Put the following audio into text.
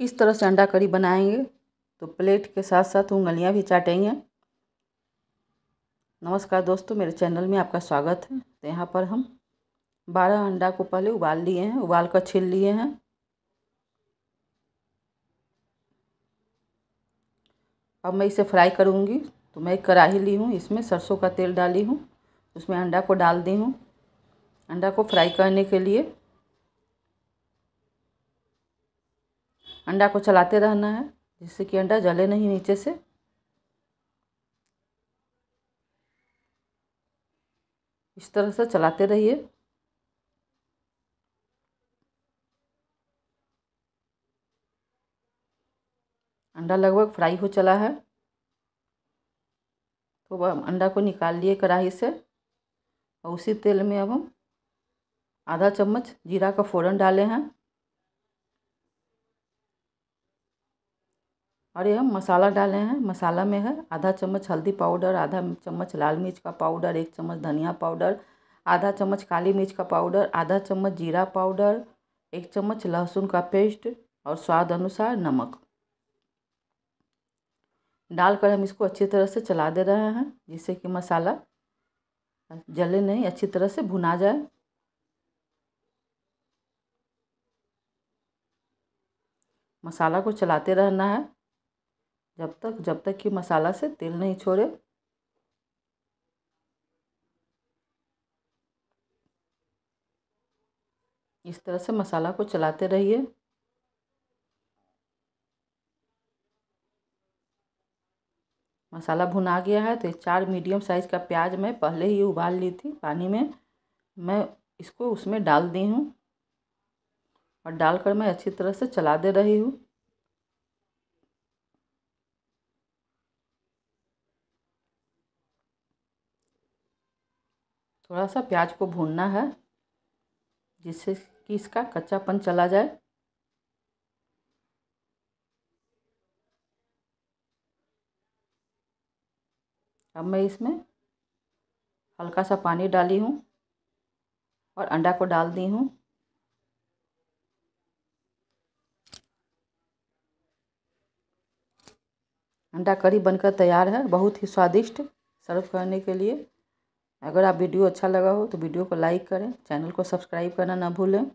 इस तरह से अंडा करी बनाएंगे तो प्लेट के साथ साथ उंगलियां भी चाटेंगे नमस्कार दोस्तों मेरे चैनल में आपका स्वागत है तो यहाँ पर हम बारह अंडा को पहले उबाल लिए हैं उबाल कर छील लिए हैं अब मैं इसे फ्राई करूँगी तो मैं एक कढ़ाही ली हूँ इसमें सरसों का तेल डाली हूँ उसमें अंडा को डाल दी हूँ अंडा को फ्राई करने के लिए अंडा को चलाते रहना है जिससे कि अंडा जले नहीं नीचे से इस तरह से चलाते रहिए अंडा लगभग फ्राई हो चला है तो अब अंडा को निकाल लिए कढ़ाई से और उसी तेल में अब हम आधा चम्मच जीरा का फ़ोरन डाले हैं और ये हम मसाला डाले हैं मसाला में है आधा चम्मच हल्दी पाउडर आधा चम्मच लाल मिर्च का पाउडर एक चम्मच धनिया पाउडर आधा चम्मच काली मिर्च का पाउडर आधा चम्मच जीरा पाउडर एक चम्मच लहसुन का पेस्ट और स्वाद अनुसार नमक डालकर हम इसको अच्छी तरह से चला दे रहे हैं जिससे कि मसाला जले नहीं अच्छी तरह से भुना जाए मसाला को चलाते रहना है जब तक जब तक कि मसाला से तेल नहीं छोड़े इस तरह से मसाला को चलाते रहिए मसाला भुना गया है तो चार मीडियम साइज़ का प्याज मैं पहले ही उबाल ली थी पानी में मैं इसको उसमें डाल दी हूँ और डालकर मैं अच्छी तरह से चला दे रही हूँ थोड़ा सा प्याज को भूनना है जिससे कि इसका कच्चापन चला जाए अब मैं इसमें हल्का सा पानी डाली हूँ और अंडा को डाल दी हूँ अंडा करी बनकर तैयार है बहुत ही स्वादिष्ट सर्व करने के लिए अगर आप वीडियो अच्छा लगा हो तो वीडियो को लाइक करें चैनल को सब्सक्राइब करना ना भूलें